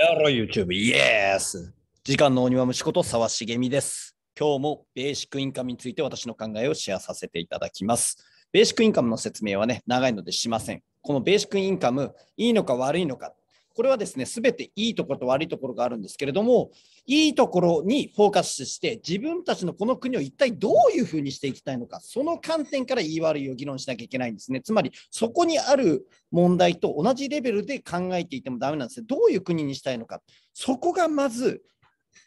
エロ YouTube、イエース時間の鬼は虫こと沢茂美です。今日もベーシックインカムについて私の考えをシェアさせていただきます。ベーシックインカムの説明はね、長いのでしません。このベーシックインカム、いいのか悪いのか、これはですね、すべていいところと悪いところがあるんですけれども、いいところにフォーカスして、自分たちのこの国を一体どういうふうにしていきたいのか、その観点から言い悪いを議論しなきゃいけないんですね。つまり、そこにある問題と同じレベルで考えていてもダメなんですね。どういう国にしたいのか、そこがまず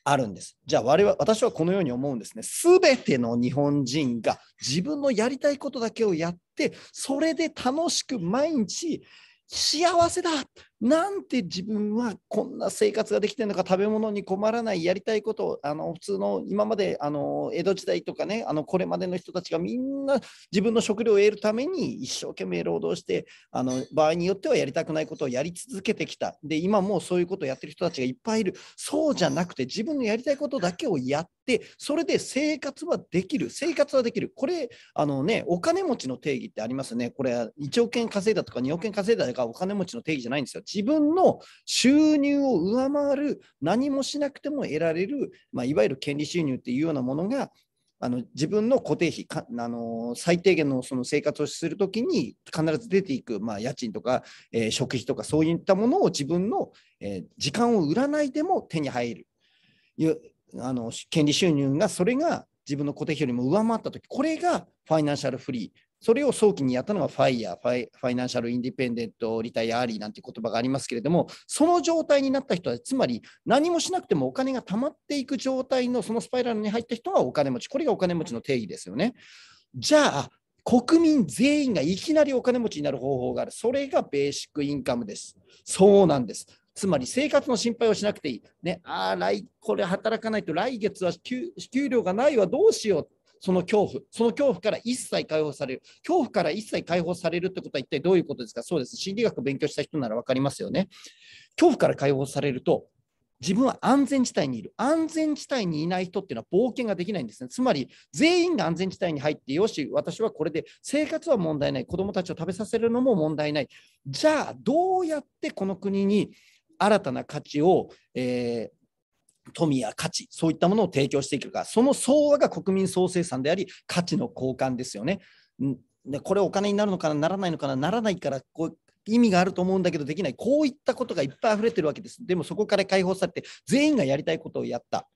あるんです。じゃあ我々、私はこのように思うんですね。すべての日本人が自分のやりたいことだけをやって、それで楽しく毎日幸せだなんて自分はこんな生活ができてるのか食べ物に困らないやりたいことをあの普通の今まであの江戸時代とかねあのこれまでの人たちがみんな自分の食料を得るために一生懸命労働してあの場合によってはやりたくないことをやり続けてきたで今もうそういうことをやってる人たちがいっぱいいるそうじゃなくて自分のやりたいことだけをやってで、それで生活はできる、生活はできる、これ、あのね、お金持ちの定義ってありますね、これ、1億円稼いだとか2億円稼いだとか、お金持ちの定義じゃないんですよ。自分の収入を上回る、何もしなくても得られる、まあ、いわゆる権利収入っていうようなものが、あの自分の固定費か、あの最低限のその生活をするときに必ず出ていく、まあ、家賃とか、えー、食費とかそういったものを自分の、えー、時間を売らないでも手に入る。あの権利収入がそれが自分の固定費よりも上回ったとき、これがファイナンシャルフリー、それを早期にやったのがファイヤー、ファイファイナンシャルインディペンデント、リタイアーリーなんて言葉がありますけれども、その状態になった人は、つまり何もしなくてもお金が貯まっていく状態のそのスパイラルに入った人はお金持ち、これがお金持ちの定義ですよね。じゃあ、国民全員がいきなりお金持ちになる方法がある。それがベーシックインカムです。そうなんです。つまり生活の心配をしなくていい。ね、ああ、これ働かないと来月は給給料がないわ、どうしよう。その恐怖、その恐怖から一切解放される。恐怖から一切解放されるってことは一体どういうことですかそうです。心理学を勉強した人なら分かりますよね。恐怖から解放されると、自分は安全地帯にいる。安全地帯にいない人っていうのは冒険ができないんですね。つまり、全員が安全地帯に入って、よし、私はこれで生活は問題ない。子どもたちを食べさせるのも問題ない。じゃあ、どうやってこの国に新たな価値を、えー富や価値、そういったものを提供していけるか、その総和が国民総生産であり、価値の交換ですよね。でこれお金になるのかな、ならないのかな、ならないからこう意味があると思うんだけどできない、こういったことがいっぱい溢れてるわけです。でもそこから解放されて、全員がやりたいことをやった。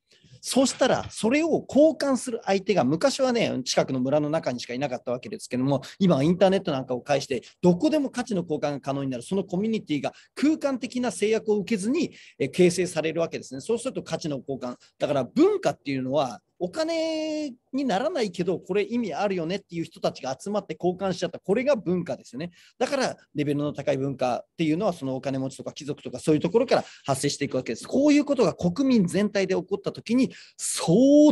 そしたら、それを交換する相手が、昔はね、近くの村の中にしかいなかったわけですけども、今はインターネットなんかを介して、どこでも価値の交換が可能になる、そのコミュニティが空間的な制約を受けずに形成されるわけですね。そうすると価値の交換。だから文化っていうのは、お金にならないけどこれ意味あるよねっていう人たちが集まって交換しちゃったこれが文化ですよねだからレベルの高い文化っていうのはそのお金持ちとか貴族とかそういうところから発生していくわけですこういうことが国民全体で起こった時に相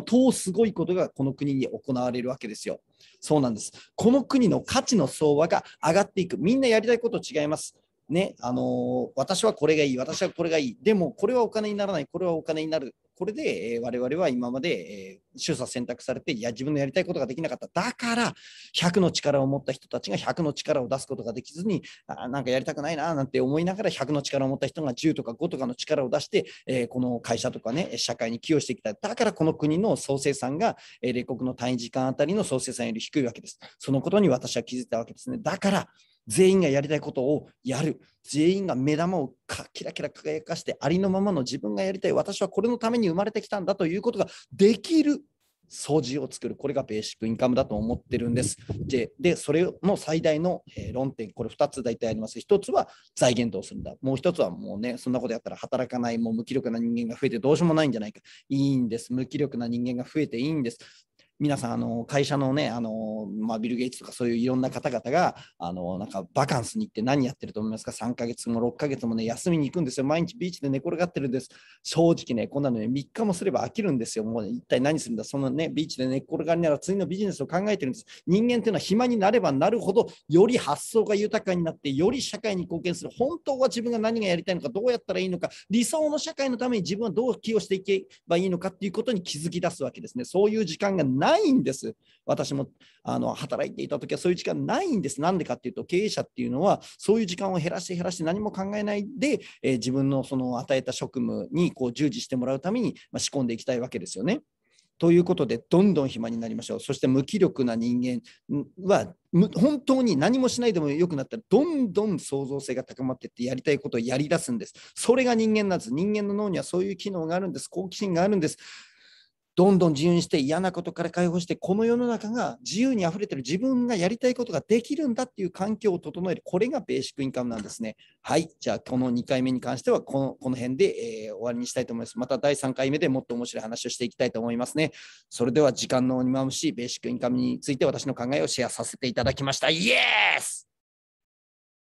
当すごいことがこの国に行われるわけですよそうなんですこの国の価値の相場が上がっていくみんなやりたいこと違いますねあのー、私はこれがいい私はこれがいいでもこれはお金にならないこれはお金になるこれで、え我々は今まで、えー、主査選択されて、いや、自分のやりたいことができなかった。だから、100の力を持った人たちが100の力を出すことができずに、あなんかやりたくないな、なんて思いながら、100の力を持った人が10とか5とかの力を出して、えこの会社とかね、社会に寄与してきた。だから、この国の総生産が、え米国の単位時間あたりの総生産より低いわけです。そのことに私は気づいたわけですね。だから、全員がやりたいことをやる全員が目玉をキラキラ輝かしてありのままの自分がやりたい私はこれのために生まれてきたんだということができる掃除を作るこれがベーシックインカムだと思ってるんですででそれの最大の論点これ2つ大体あります1つは財源どうするんだもう1つはもうねそんなことやったら働かないもう無気力な人間が増えてどうしようもないんじゃないかいいんです無気力な人間が増えていいんです皆さんあの会社のねあの、まあ、ビル・ゲイツとかそういういろんな方々があのなんかバカンスに行って何やってると思いますか3ヶ月も6ヶ月もね休みに行くんですよ毎日ビーチで寝転がってるんです正直ねこんなのね3日もすれば飽きるんですよもう、ね、一体何するんだそのねビーチで寝っ転がりながら次のビジネスを考えてるんです人間っていうのは暇になればなるほどより発想が豊かになってより社会に貢献する本当は自分が何がやりたいのかどうやったらいいのか理想の社会のために自分はどう寄与していけばいいのかっていうことに気づき出すわけですねそういう時間がないんです。私もあの働いていた時はそういう時間ないんです。なんでかっていうと経営者っていうのはそういう時間を減らして減らして何も考えないで、えー、自分のその与えた職務にこう従事してもらうために、まあ、仕込んでいきたいわけですよね。ということでどんどん暇になりましょうそして無気力な人間は本当に何もしないでもよくなったらどんどん創造性が高まっていってやりたいことをやりだすんですそれが人間なんです人間の脳にはそういう機能があるんです好奇心があるんですどんどん自由にして嫌なことから解放してこの世の中が自由にあふれてる自分がやりたいことができるんだっていう環境を整えるこれがベーシックインカムなんですねはいじゃあこの2回目に関してはこのこの辺で、えー、終わりにしたいと思いますまた第3回目でもっと面白い話をしていきたいと思いますねそれでは時間の鬼まむしベーシックインカムについて私の考えをシェアさせていただきましたイエス